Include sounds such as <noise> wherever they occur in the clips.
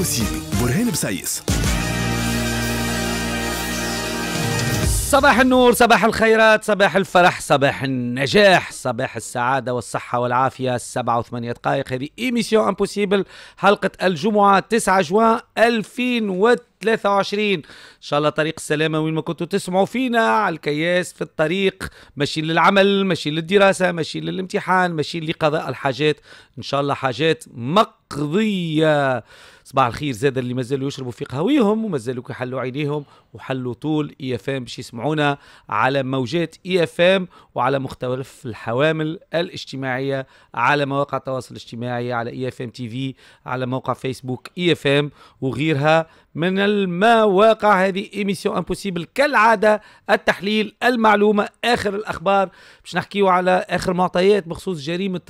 بوسيبل برهان بسيس صباح النور صباح الخيرات صباح الفرح صباح النجاح صباح السعادة والصحة والعافية السبعة وثمانية دقائق هذه إيميسيون امبوسيبل حلقة الجمعة 9 جوان 2023 إن شاء الله طريق السلامة وين ما كنتوا تسمعوا فينا على الكياس في الطريق ماشيين للعمل ماشيين للدراسة ماشيين للامتحان ماشيين لقضاء الحاجات إن شاء الله حاجات مقضية صباح الخير زاد اللي مازالوا يشربوا في قهويهم ومازالوا كيحلوا عينيهم وحلوا طول اي اف ام باش يسمعونا على موجات اي اف ام وعلى مختلف الحوامل الاجتماعيه على مواقع التواصل الاجتماعي على اي اف ام تي في على موقع فيسبوك اي اف ام وغيرها من المواقع هذه ايميسيون امبوسيبل كالعاده التحليل المعلومه اخر الاخبار باش نحكيو على اخر معطيات بخصوص جريمه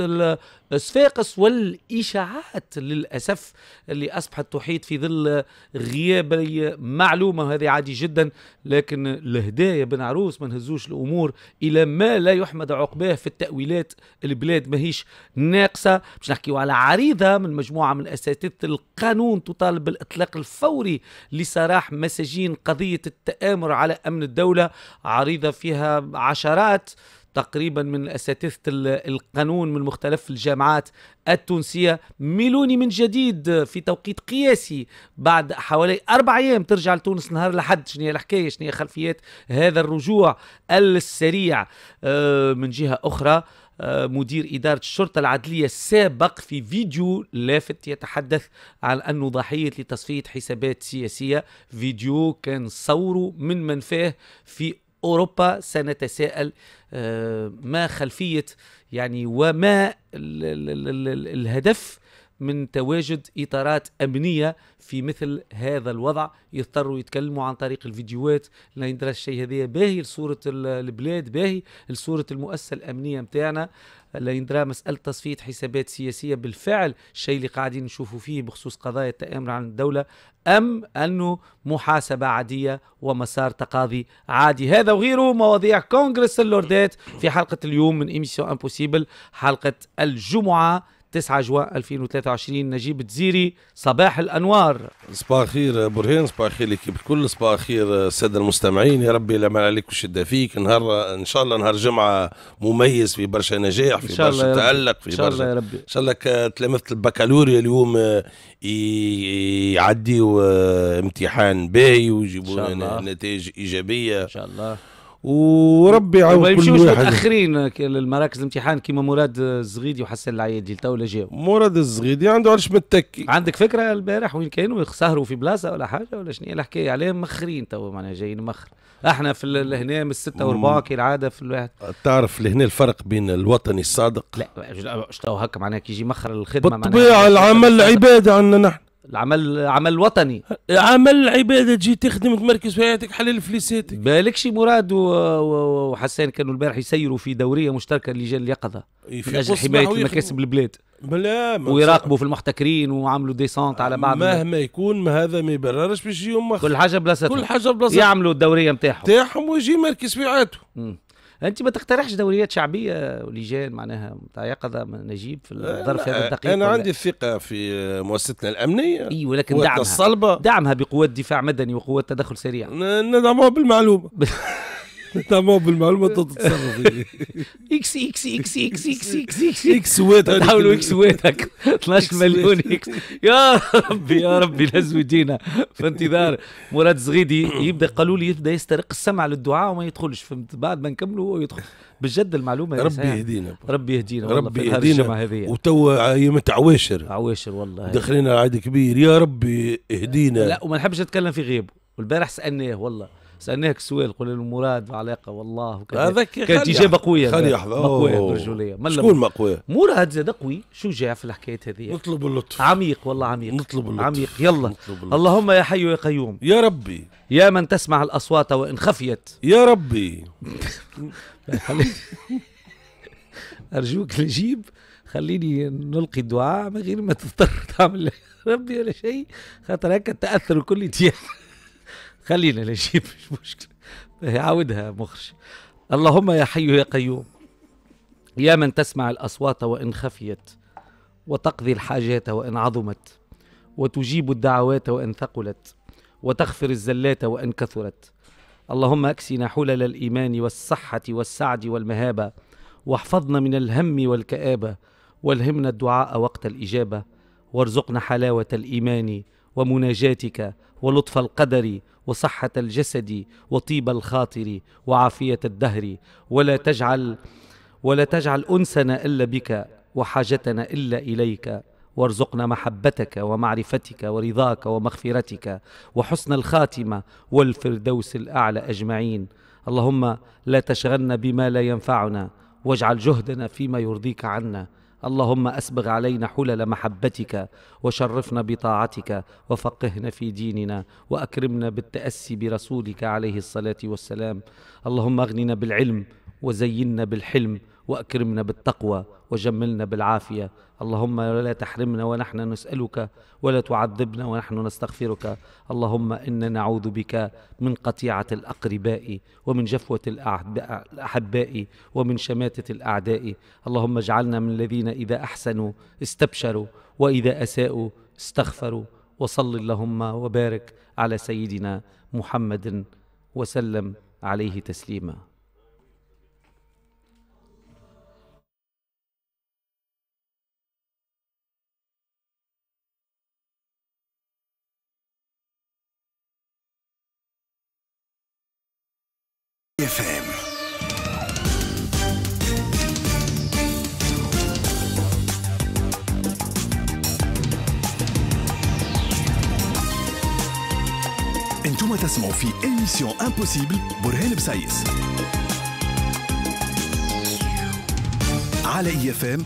الصفاقس والاشاعات للاسف اللي اصبحت تحيط في ظل غياب معلومه هذه عادي جدا لكن الهدايا بن عروس ما نهزوش الامور الى ما لا يحمد عقباه في التاويلات البلاد ماهيش ناقصه باش نحكيو على عريضه من مجموعه من اساتذه القانون تطالب بالاطلاق الفوري الدولي لسراح مساجين قضية التآمر على أمن الدولة عريضة فيها عشرات تقريبا من أساتذة القانون من مختلف الجامعات التونسية ميلوني من جديد في توقيت قياسي بعد حوالي أربع أيام ترجع لتونس نهار لحد شنو هي الحكاية شنو هي خلفيات هذا الرجوع السريع آه، من جهة أخرى آه، مدير إدارة الشرطة العدلية السابق في فيديو لافت يتحدث عن أنه ضحية لتصفية حسابات سياسية فيديو كان صوره من منفاه في أوروبا سنتساءل آه، ما خلفية يعني وما الهدف من تواجد اطارات امنيه في مثل هذا الوضع يضطروا يتكلموا عن طريق الفيديوهات لا يندرى الشيء هذا باهي لصوره البلاد باهي لصوره المؤسسه الامنيه نتاعنا لا يندرى مسألة تصفية حسابات سياسية بالفعل الشيء اللي قاعدين نشوفوا فيه بخصوص قضايا التآمر عن الدولة أم أنه محاسبة عادية ومسار تقاضي عادي هذا وغيره مواضيع كونغرس اللوردات في حلقة اليوم من إيميسيون امبوسيبل حلقة الجمعة 9 جوان 2023 نجيب تزيري صباح الانوار صباح الخير برهان صباح الخير ليكيب بكل صباح الخير آه، الساده المستمعين يا ربي لا مال عليك وشده فيك نهار ان شاء الله نهار جمعه مميز في برشا نجاح في برشا تالق في برشا ان شاء الله يا ربي ان شاء الله تلامذه البكالوريا اليوم آه، يعديوا آه، امتحان باهي ويجيبوا نتائج ايجابيه ان شاء الله وربي يعاون كل واحد متاخرين للمراكز الامتحان كيما مراد الزغيدي وحسن العيادي تو ولا جاو مراد الزغيدي يعني عنده علاش متكي عندك فكره البارح وين كانوا سهروا في بلاصه ولا حاجه ولا شنو الحكايه عليهم مخرين تو معناها جايين مخر احنا في لهنا من الستة وربع كالعاده في الواحد تعرف لهنا الفرق بين الوطني الصادق لا شنو هكا معناها كي يجي مخر الخدمه بالطبيعه العمل العباده عندنا نحن العمل عمل وطني عمل عباده تجي تخدم تمركز في حياتك حلل فليساتك بالكش مراد وحسان كانوا البارح يسيروا في دوريه مشتركه لجال اليقظه إيه، من اجل حمايه المكاسب البلاد لا ويراقبوا في المحتكرين وعملوا ديسانت على بعض مهما يكون ما هذا ما يبررش باش يوم كل حاجه بلاصتها كل حاجه بلاصتها يعملوا الدوريه نتاعهم نتاعهم ويجي مركز في حياته انت ما تقترحش دوريات شعبيه ولجان معناها نتاع يقظه نجيب في الظرف هذا الدقيق انا عندي ثقه في مؤسستنا الامنيه اي ولكن دعمها الصلبه دعمها بقوات دفاع مدني وقوات تدخل سريع ندعموها بالمعلومه <laughs> تمام بالمعلومه انت تتصرف <laughs> اكس اكس اكس اكس اكس <laughs> اكس اكس اكس اكس <laughs> اكس اكس اكس 12 مليون اكس يا ربي يا ربي اكس في انتظار مراد اكس يبدا قالوا لي يبدا يسترق السمع للدعاء وما يدخلش فهمت بعد ما نكملوا هو يدخل بجد المعلومه ربي يهدينا ربي يهدينا ربي يهدينا اكس اكس عواشر عواشر والله اكس اكس كبير يا ربي اهدينا لا وما نحبش اكس في اكس والبارح سالناه والله سالناك السؤال قلنا له مراد علاقه والله هذاك كانت اجابه قويه خلي يحظى مقويه برجوليه شكون مقويه؟ مراد زاد قوي شجاع في الحكايات هذه نطلب اللطف عميق والله عميق نطلب اللطف عميق يلا نطلب اللطف. اللهم يا حي يا قيوم يا ربي يا من تسمع الاصوات وان خفيت يا ربي <laughs> ارجوك نجيب خليني نلقي الدعاء من غير ما تضطر تعمل <laughs> ربي ولا شيء خاطر هكا التاثر الكل يتيح خلينا نجيب مش مشكلة طيب، عاودها مخرج اللهم يا حي يا قيوم يا من تسمع الأصوات وإن خفيت وتقضي الحاجات وإن عظمت وتجيب الدعوات وإن ثقلت وتغفر الزلات وإن كثرت اللهم أكسنا حلل الإيمان والصحة والسعد والمهابة واحفظنا من الهم والكآبة والهمنا الدعاء وقت الإجابة وارزقنا حلاوة الإيمان ومناجاتك ولطف القدر وصحة الجسد وطيب الخاطر وعافية الدهر ولا تجعل ولا تجعل أنسنا إلا بك وحاجتنا إلا إليك وارزقنا محبتك ومعرفتك ورضاك ومغفرتك وحسن الخاتمة والفردوس الأعلى أجمعين اللهم لا تشغلنا بما لا ينفعنا واجعل جهدنا فيما يرضيك عنا اللهم اسبغ علينا حلل محبتك وشرفنا بطاعتك وفقهنا في ديننا واكرمنا بالتاسي برسولك عليه الصلاه والسلام اللهم اغننا بالعلم وزينا بالحلم واكرمنا بالتقوى وجملنا بالعافيه اللهم لا تحرمنا ونحن نسالك ولا تعذبنا ونحن نستغفرك اللهم انا نعوذ بك من قطيعه الاقرباء ومن جفوه الاحباء ومن شماته الاعداء اللهم اجعلنا من الذين اذا احسنوا استبشروا واذا اساءوا استغفروا وصل اللهم وبارك على سيدنا محمد وسلم عليه تسليما تسمعوا في إيميسيون امبوسيبل برهان بسيس على اي اف ام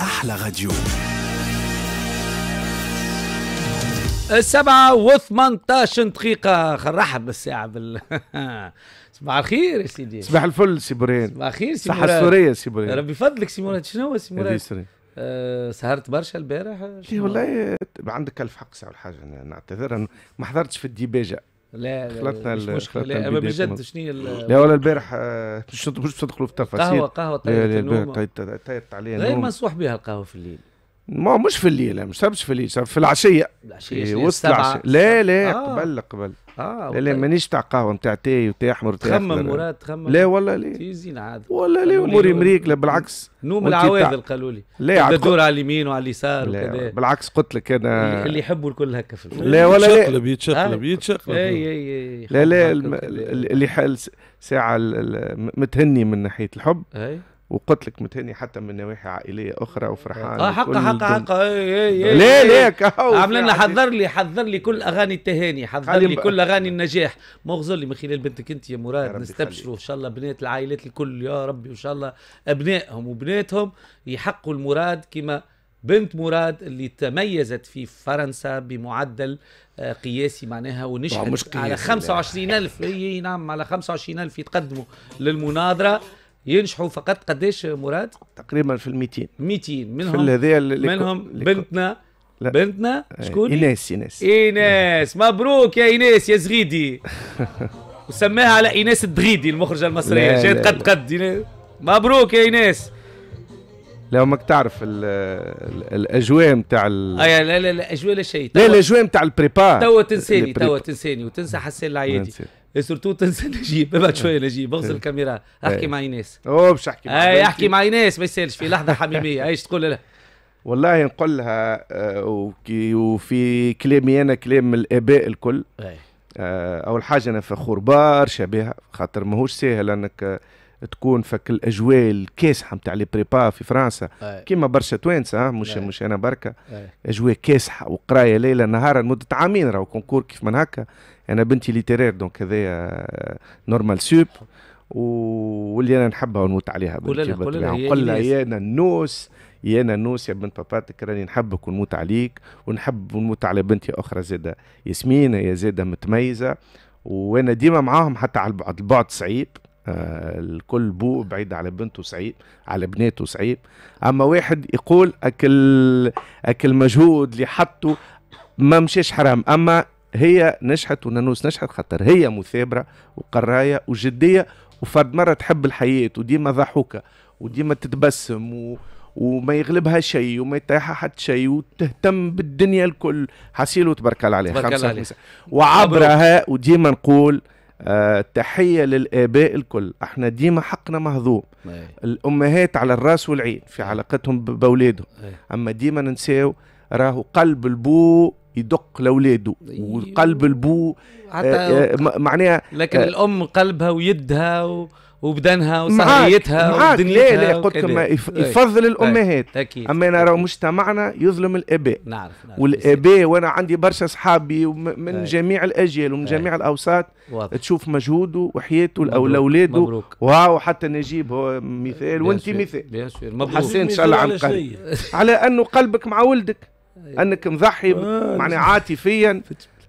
احلى راديو السبعة و18 دقيقة نرحب بالساعة بال <laughs> صباح الخير يا سيدي صباح الفل سي برين صباح الخير سي صحة السورية سي برين ربي يفضلك سي مراد شنو هو سي مراد؟ آه، سهرت برشا البارح؟ إيه، والله عندك الف حق ساعة الحاجة نعتذر ما حضرتش في الديباجة لا خلطنا لا مش مشكله لا اما بجد شنو لا ولا البارح آه، مش مش تدخلوا في التفاصيل قهوه قهوه طيبت عليها غير منصوح بها القهوه في الليل ما مش في الليل مش صابش في الليل في العشيه العشيه إيه، وسط العشيه لا لا آه. قبل قبل اه لا لا طيب. مانيش تاع قهوه نتاع تاي وتاي احمر وتاي تخمم مراد تخمم لا والله لا تيزين عاد والله لا اموري مريك لا بالعكس نوم العواذل قالوا لي لا تدور على اليمين وعلى اليسار وكذا بالعكس قلت لك انا اللي يحبوا الكل هكا في لا ولا لا يتشقلب يتشقلب يتشقلب اي اي لا لا اللي ساعه متهني من ناحيه الحب أي. وقلت لك متهني حتى من نواحي عائليه اخرى وفرحان اه حق حق حق ليه ليه عامل لنا حذر لي حذر لي كل اغاني التهاني حذر لي كل اغاني النجاح مغزر لي من خلال بنتك انت يا مراد نستبشروا ان شاء الله بنات العائلات الكل يا ربي وان شاء الله ابنائهم وبناتهم يحقوا المراد كما بنت مراد اللي تميزت في فرنسا بمعدل آه، قياسي معناها ونشأت على 25000 اي نعم على 25000 يتقدموا للمناظرة ينجحوا فقط قداش مراد؟ تقريبا في ال 200 200 منهم في اللي منهم بنتنا لا. بنتنا إيه، شكون؟ ايناس ايناس ايناس <laughs> مبروك يا ايناس يا زغيدي <laughs> وسماها على ايناس الدغيدي المخرجه المصريه جات قد قد مبروك يا ايناس لا ماك تعرف الـ الـ الاجواء نتاع ال... آه، لا لا لا لا شيء لا الاجواء نتاع البريبار توا تنساني توا تنساني وتنسى حسين العيادي سورتو تنسى نجيب بعد شويه نجيب اغسل الكاميرا احكي مع ايناس اوه مش احكي مع اي احكي مع ايناس ما يسالش في لحظه حميميه ايش تقول لها والله نقول لها وفي كلامي انا كلام الاباء الكل اول حاجه انا فخور برشا بها خاطر ماهوش ساهل انك تكون فك الاجواء الكاسحه نتاع لي بريبا في فرنسا كيما برشا توانسه مش مش انا بركه اجواء كاسحه وقرايه ليله نهارا لمده عامين راهو كونكور كيف من هكا انا بنتي ليتيرير دونك هذايا نورمال آه، سوب واللي انا نحبها ونموت عليها بنتي قول لها قول لها يا نانوس يا نانوس يا بنت باباتك راني نحبك ونموت عليك ونحب ونموت على بنتي اخرى زاده ياسمين هي زاده متميزه وانا ديما معاهم حتى على البعد البعد صعيب آه الكل بو بعيد على بنته صعيب على بناته صعيب اما واحد يقول اكل اكل مجهود اللي حطه ما مشيش حرام اما هي نجحت ونانوس نجحت خاطر هي مثابره وقرايه وجديه وفرد مره تحب الحياه وديما ضحوكه وديما تتبسم و... وما يغلبها شيء وما يطيحها حد شيء وتهتم بالدنيا الكل حسيل وتبارك الله عليها خمسة عليه. وعبرها وديما نقول آه تحية للآباء الكل احنا ديما حقنا مهضوم أي. الأمهات على الراس والعين في علاقتهم بأولادهم أما ديما ننساو راهو قلب البو يدق لاولاده أيوه. وقلب البو آه، آه، معناها لكن آه، الام قلبها ويدها و... وبدنها وصحيتها ودنيتها لا لا قلت كما طيب، يفضل الامهات طيب، أكيد. اما انا راه مجتمعنا يظلم الاباء نعرف, نعرف والاباء وانا عندي برشا اصحابي من هاي. طيب. جميع الاجيال ومن هاي. جميع الاوساط واضح. تشوف مجهوده وحياته لاولاده واو حتى نجيب هو مثال وانت مثال حسين ان شاء الله على على انه قلبك مع ولدك أيوة. انك مضحي معني آه، عاطفيا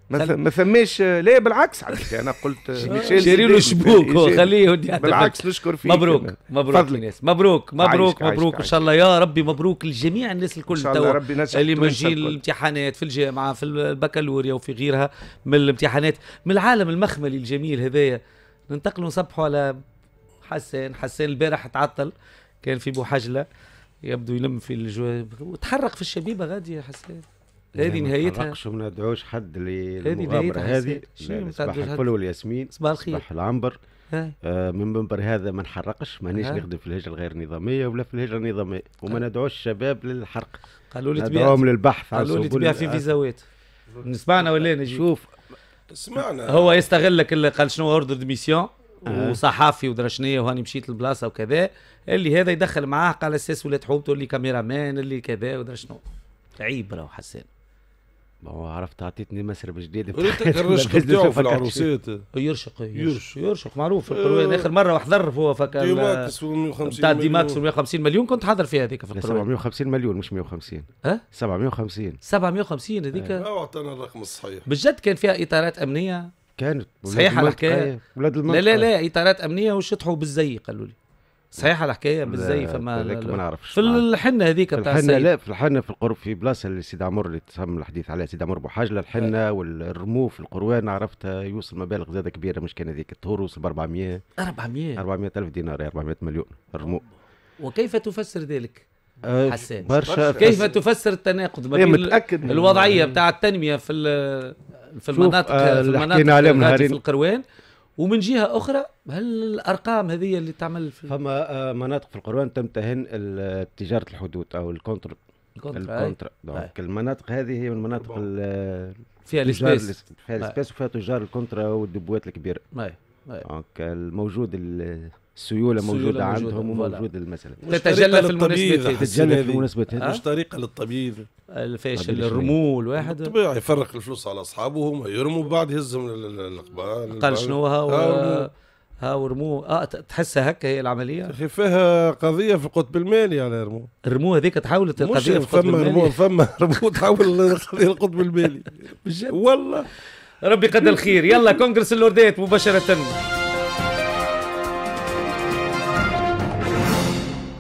ما ثماش لا بالعكس عليك انا قلت <laughs> شيري له شبوك خليه بالعكس نشكر فيك مبروك مبروك الناس مبروك مبروك مبروك ان شاء الله يا ربي مبروك لجميع الناس الكل ان شاء الله توا اللي من الامتحانات في الجامعه في البكالوريا وفي غيرها من الامتحانات من العالم المخملي الجميل هذايا ننتقلوا نصبحوا على حسان حسان البارح تعطل كان في بوحجله يبدو يلم في الجو وتحرق في الشبيبه غادي يا حسين هذه نهايتها ما ما ندعوش حد للمغامره هذه صباح الفل والياسمين صباح الخير صباح العنبر آه من منبر هذا ما نحرقش مانيش نخدم في الهجره الغير نظاميه ولا في الهجره النظاميه وما ندعوش الشباب للحرق قالوا لي ندعوهم للبحث قالوا لي تبيع في فيزاوات نسمعنا ولا نشوف سمعنا هو يستغلك قال شنو اوردر دي ميسيون أه. وصحفي ودرشنيه وهاني مشيت لبلاصه وكذا اللي هذا يدخل معاه قال اساس ولاد حومته اللي كاميرا مان اللي كذا ودرشنو عيب راهو حسان ما هو عرفت عطيتني مسرب جديد الرشق بتاعه في العروسات يرشق يرشق يرشق معروف آه. القروية اخر مره وحضر هو فك ديماكس 150 مليون بتاع ديماكس 150 مليون كنت حاضر فيها هذيك في القروية 750 مليون مش 150 ها 750 750 هذيك اه اعطانا الرقم الصحيح بجد كان فيها اطارات امنيه كانت صحيحه الحكايه أيوة. ولاد المنطقه لا لا لا أيوة. اطارات امنيه وشطحوا بالزي قالوا لي صحيحه الحكايه بالزي فما لا ما نعرفش في الحنه هذيك بتاع الحنه لا في الحنه في القرب في بلاصه اللي سيد عمر اللي تسمى الحديث عليها سيد عمر بوحاجله الحنه أه. في القروان عرفتها يوصل مبالغ زاده كبيره مش كان هذيك الطهور وصل 400 400 400 الف دينار 400 مليون الرمو وكيف تفسر ذلك؟ آه، حسان برشا كيف تفسر التناقض ما إيه، بين الوضعيه بتاع التنميه في في المناطق آه، في المناطق في القروان ومن جهه اخرى هل الارقام هذه اللي تعمل في فما آه، مناطق في القروان تمتهن تجاره الحدود او الكونتر الكونتر دونك المناطق هذه هي من المناطق فيها السبيس فيها السبيس وفيها تجار الكونترا والدبوات الكبيره دونك الموجود السيوله موجوده عندهم وموجود مثلا تتجلى في المناسبات تتجلى في المناسبات هذه مش طريقه للطبيب الفاشل الرمول واحد طبيعي يفرق الفلوس على اصحابه هم يرموا بعد يهزهم للقبال قال شنو هاو ها رموه اه تحسها هكا هي العمليه اخي فيها قضيه في القطب المالي يعني على رموه رموه هذيك تحولت القضيه في القطب المالي رموه فما رموه تحول قضيه القطب المالي <laughs> والله ربي قد الخير يلا كونغرس اللوردات مباشره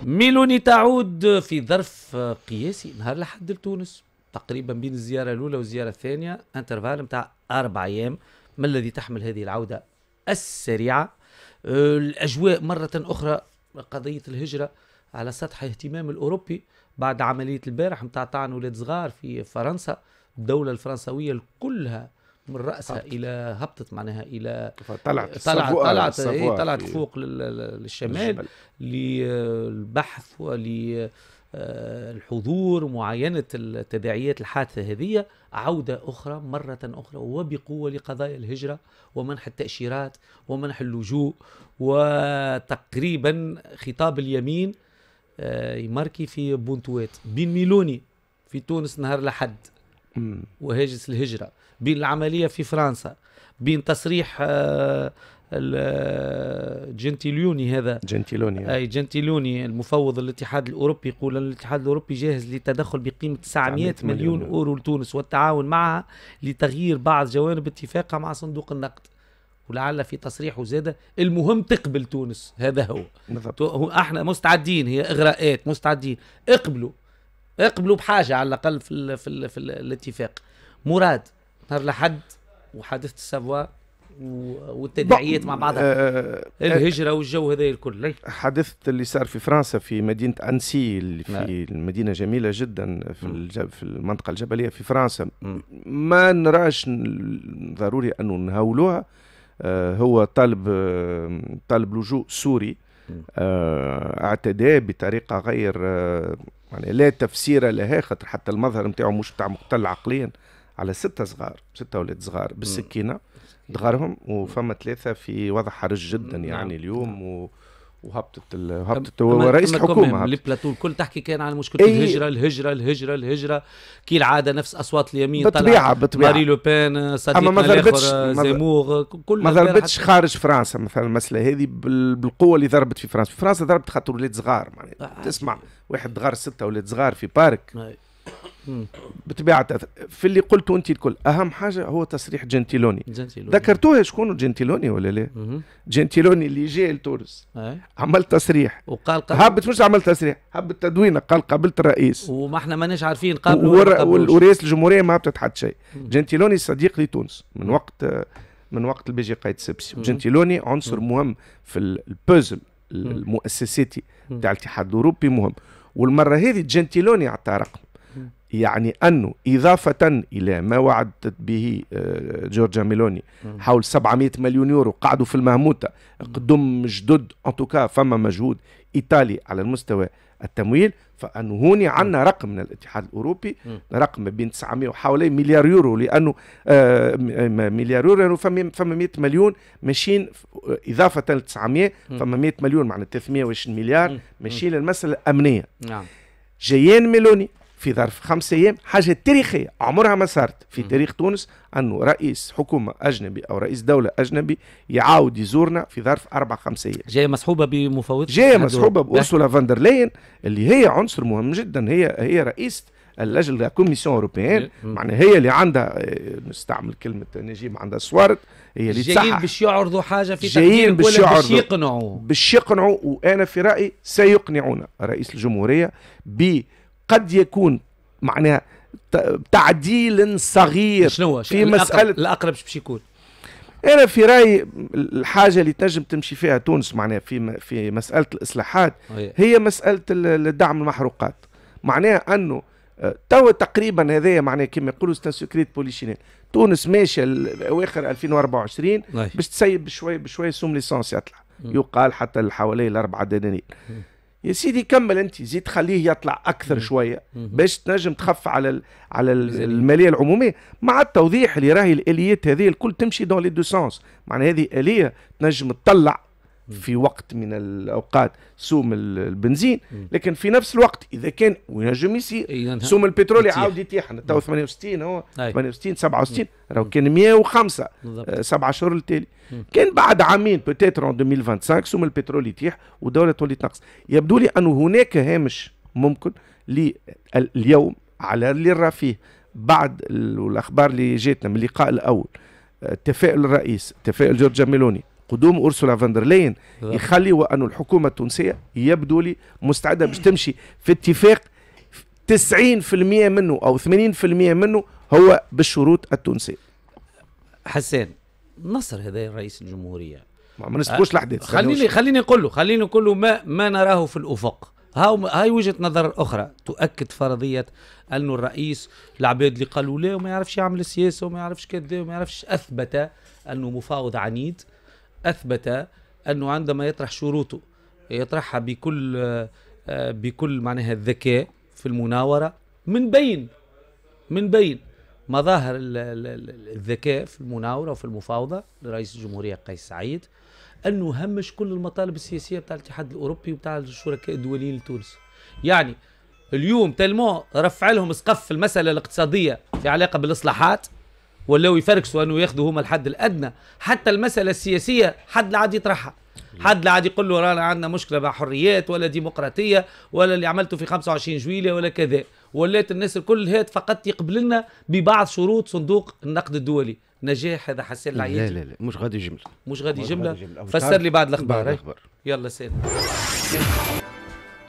ميلوني تعود في ظرف قياسي نهار لحد لتونس تقريبا بين الزيارة الأولى والزيارة الثانية انترفال متاع أربع أيام ما الذي تحمل هذه العودة السريعة آه، الأجواء مرة أخرى قضية الهجرة على سطح اهتمام الأوروبي بعد عملية البارح متاع طعن ولاد صغار في فرنسا الدولة الفرنسوية كلها من رأسها هبط. إلى هبطت معناها إلى طلعت طلعت طلعت, إيه طلعت فوق للشمال للبحث وللحضور آه، معاينة التداعيات الحادثة هذه عودة أخرى مرة أخرى وبقوة لقضايا الهجرة ومنح التأشيرات ومنح اللجوء وتقريبا خطاب اليمين آه، يماركي في بونتوات بن ميلوني في تونس نهار الاحد وهاجس الهجرة بين العملية في فرنسا بين تصريح آه، آه، جنتيلوني هذا جنتيلوني اي جنتيلوني المفوض الاتحاد الاوروبي يقول ان الاتحاد الاوروبي جاهز للتدخل بقيمه 900 مليون, مليون اورو لتونس والتعاون معها لتغيير بعض جوانب اتفاقها مع صندوق النقد ولعل في تصريح زاده المهم تقبل تونس هذا هو بالضبط. احنا مستعدين هي اغراءات مستعدين اقبلوا اقبلوا بحاجه على الاقل في الـ في, الـ في الـ الاتفاق مراد نهار الاحد وحادثه السافوا والتداعيات مع بعضها آه،, آه الهجره والجو هذا الكل آه، حادثه اللي صار في فرنسا في مدينه انسي اللي في نعم. أه مدينه جميله جدا في, في المنطقه الجبليه في فرنسا ما نراش ضروري انه نهولوها آه هو طالب آه، طالب لجوء سوري اعتدى بطريقه غير يعني لا تفسير لها خاطر حتى المظهر نتاعو مش نتاع مقتل عقليا على ستة صغار ستة أولاد صغار بالسكينة دغرهم وفما ثلاثة في وضع حرج جدا نعم. يعني اليوم و... وهبطت ال... هبطت ورئيس الحكومه البلاتو الكل تحكي كان عن مشكله إيه الهجره الهجره الهجره الهجره كي العاده نفس اصوات اليمين بطبيعه بطبيعه ماري لوبان صديقنا ما ضربتش زيموغ كل ما ضربتش خارج فرنسا مثلا المساله هذه بالقوه اللي ضربت في فرنسا في فرنسا ضربت خاطر ولاد صغار معناتها طيب. تسمع واحد غار سته ولاد صغار في بارك طيب. بطبيعه في اللي قلته انت الكل اهم حاجه هو تصريح جنتيلوني, ذكرتوه ذكرتوها شكون جنتيلوني ولا لا جنتيلوني اللي جاء لتونس عمل تصريح وقال قبل هبت مش عمل تصريح هبت تدوينه قال قبلت الرئيس وما احنا ماناش عارفين قبل ور... ورئيس الجمهوريه ما هبطت حد شيء جنتيلوني صديق لتونس من وقت من وقت البيجي قايد سبسي جنتيلوني عنصر مم. مهم في البوزل المؤسساتي تاع الاتحاد الاوروبي مهم والمره هذه جنتيلوني عطى رقم يعني أنه إضافة إلى ما وعدت به آه، جورجيا ميلوني حول 700 مليون يورو قعدوا في المهموتة قدم جدد توكا فما مجهود إيطالي على المستوى التمويل فان هوني عندنا رقم من الاتحاد الاوروبي رقم بين 900 وحوالي مليار يورو لانه آه، آه، مليار يورو لانه يعني فما 100 مليون ماشيين اضافه ل 900 فما 100 مليون معناتها 320 مليار ماشيين للمساله الامنيه نعم جايين ميلوني في ظرف خمسة أيام حاجة تاريخية عمرها ما صارت في تاريخ تونس أنه رئيس حكومة أجنبي أو رئيس دولة أجنبي يعاود يزورنا في ظرف أربع خمسة أيام جاية مصحوبة بمفاوضة جاية مصحوبة بأرسولا فاندر لين اللي هي عنصر مهم جدا هي هي رئيسة اللجنه كوميسيون اوروبيان معناها هي اللي عندها آه، نستعمل كلمه نجيب عندها سوارت هي اللي جايين باش يعرضوا حاجه في تقدير باش باش يقنعوا باش يقنعوا وانا في رايي سيقنعونا رئيس الجمهوريه ب قد يكون معناها تعديل صغير شنو في مسألة الأقرب باش يكون أنا في رأيي الحاجة اللي تنجم تمشي فيها تونس معناها في في مسألة الإصلاحات هي مسألة دعم المحروقات معناها أنه آه، توا تقريبا هذايا معناها كما يقولوا تونس ماشيه اواخر 2024 باش تسيب بشوي بشوي سوم ليسونس يطلع يقال حتى حوالي الاربعه دنانير يا سيدي كمل انت زيد خليه يطلع اكثر شويه باش تنجم تخف على الـ على الـ الماليه العموميه مع التوضيح اللي راهي الاليات هذه الكل تمشي دون لي دو سونس معناها هذه اليه تنجم تطلع في وقت من الاوقات سوم البنزين لكن في نفس الوقت اذا كان وينجم يصير نعم. سوم البترول يعاود يتيح 68 هو 68 67 راهو كان 105 آه، سبع شهور التالي كان بعد عامين بوتيتر 2025 سوم البترول يتيح والدوله تولي تنقص يبدو لي انه هناك هامش ممكن اليوم على اللي راه فيه بعد الاخبار اللي جاتنا من اللقاء الاول آه، تفاؤل الرئيس تفاؤل جورج ميلوني قدوم اورسولا فاندرلين يخلي أن الحكومه التونسيه يبدو لي مستعده باش تمشي في اتفاق 90% منه او 80% منه هو بالشروط التونسيه حسان نصر هذا رئيس الجمهوريه ما نسبوش الاحداث آه، خليني خليني نقول له خليني نقول له ما ما نراه في الافق هاي وجهه نظر اخرى تؤكد فرضيه انه الرئيس العباد اللي قالوا لا وما يعرفش يعمل السياسة وما يعرفش كذا وما يعرفش اثبت انه مفاوض عنيد اثبت انه عندما يطرح شروطه يطرحها بكل آه، بكل معناها الذكاء في المناوره من بين من بين مظاهر الذكاء في المناوره وفي المفاوضه لرئيس الجمهوريه قيس سعيد انه همش كل المطالب السياسيه بتاع الاتحاد الاوروبي وبتاع الشركاء الدوليين لتونس يعني اليوم تلمو رفع لهم سقف المساله الاقتصاديه في علاقه بالاصلاحات ولاو يفركسوا انه ياخذوا هما الحد الادنى حتى المساله السياسيه حد لا عاد يطرحها حد لا عاد يقول له رانا عندنا مشكله مع حريات ولا ديمقراطيه ولا اللي عملته في 25 جويليه ولا كذا ولات الناس الكل هات فقط يقبل لنا ببعض شروط صندوق النقد الدولي نجاح هذا حسين العيد لا لا لا مش غادي جمله مش غادي جمله, جملة. فسر لي بعد الاخبار يلا سيدي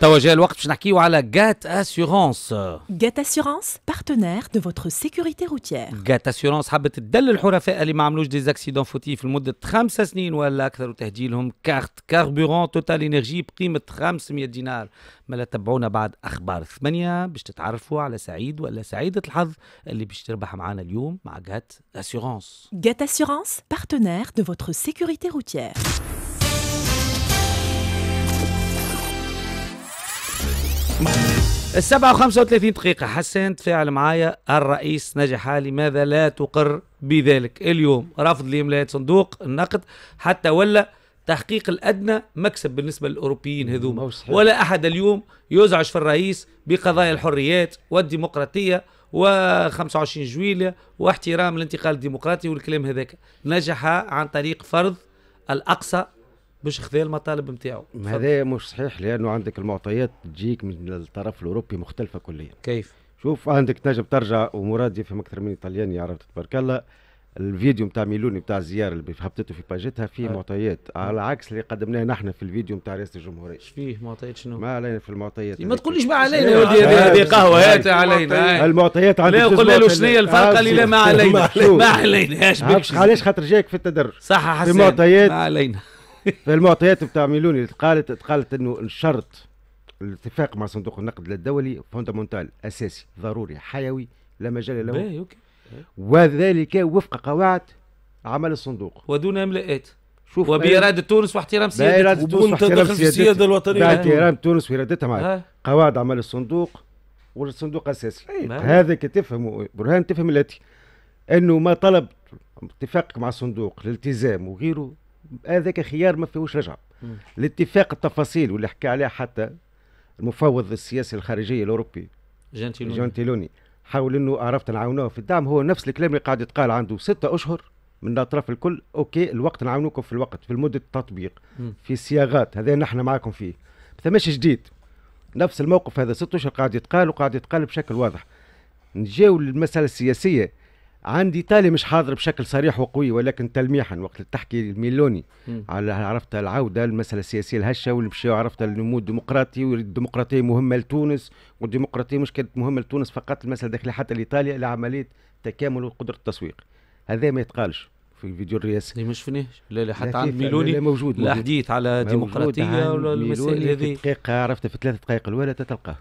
توا جاء الوقت باش نحكيو على جات اسيورونس جات اسيورونس بارتنير دو فوتر سيكوريتي روتيير جات اسيورونس حبت تدل الحرفاء اللي ما عملوش دي زاكسيدون فوتيف لمده خمس سنين ولا اكثر وتهديلهم كارت كاربورون توتال انرجي بقيمه 500 دينار ملا تبعونا بعد اخبار ثمانيه باش تتعرفوا على سعيد ولا سعيده الحظ اللي باش تربح معنا اليوم مع جات اسيورونس جات اسيورونس بارتنير دو فوتر سيكوريتي روتيير السبعة وخمسة وثلاثين دقيقة حسان تفاعل معايا الرئيس نجح حالي ماذا لا تقر بذلك اليوم رفض لإملاء صندوق النقد حتى ولا تحقيق الأدنى مكسب بالنسبة للأوروبيين هذوما ولا أحد اليوم يزعج في الرئيس بقضايا الحريات والديمقراطية و25 جويليا واحترام الانتقال الديمقراطي والكلام هذاك نجح عن طريق فرض الأقصى باش خذا المطالب نتاعو هذا مش صحيح لانه عندك المعطيات تجيك من الطرف الاوروبي مختلفه كليا كيف شوف عندك تنجم ترجع ومراد يفهم اكثر من ايطالياني عرفت تبارك الله الفيديو نتاع ميلوني نتاع الزياره اللي هبطته في باجتها فيه آه. معطيات آه. على عكس اللي قدمناه نحن في الفيديو نتاع رئاسه الجمهوريه ايش فيه معطيات شنو؟ ما علينا في المعطيات ما تقوليش ما علينا يا ولدي هذه قهوه هات علينا المعطيات عندك لا قلنا له شنو هي الفرقه اللي لا <laughs> ما علينا <laughs> ما عليناش علاش خاطر جايك في التدرج صح حسن في معطيات ما علينا فالمعطيات بتاع ميلوني قالت قالت انه الشرط الاتفاق مع صندوق النقد الدولي فوندامونتال اساسي ضروري حيوي لا مجال له وذلك وفق قواعد عمل الصندوق ودون املاءات شوف وبإرادة تونس واحترام سيادتها بإرادة تونس واحترام السيادة الوطنية باحترام تونس وإرادتها مع قواعد عمل الصندوق والصندوق أساسي إيه، هذا تفهم برهان تفهم التي أنه ما طلب اتفاقك مع الصندوق الالتزام وغيره هذاك خيار ما فيهوش رجعه الاتفاق التفاصيل واللي حكى عليه حتى المفوض السياسي الخارجي الاوروبي جانتيلوني جانتيلوني حاول انه عرفت نعاونوه في الدعم هو نفس الكلام اللي قاعد يتقال عنده ستة اشهر من الاطراف الكل اوكي الوقت نعاونوكم في الوقت في مده التطبيق في الصياغات هذا نحن معاكم فيه ما جديد نفس الموقف هذا ست اشهر قاعد يتقال وقاعد يتقال بشكل واضح نجاو للمساله السياسيه عندي تالي مش حاضر بشكل صريح وقوي ولكن تلميحا وقت تحكي الميلوني على عرفت العوده المساله السياسيه الهشه والمشي عرفت النمو الديمقراطي والديمقراطيه مهمه لتونس والديمقراطيه مش كانت مهمه لتونس فقط المساله داخليه حتى لايطاليا لعمليه تكامل وقدره التسويق هذا ما يتقالش في الفيديو الرئاسي اللي مش فنيش لا لا حتى عند ميلوني لا موجود لا حديث على ديمقراطيه ولا المسائل هذه دقيقه عرفت في ثلاث دقائق الاولى تتلقاه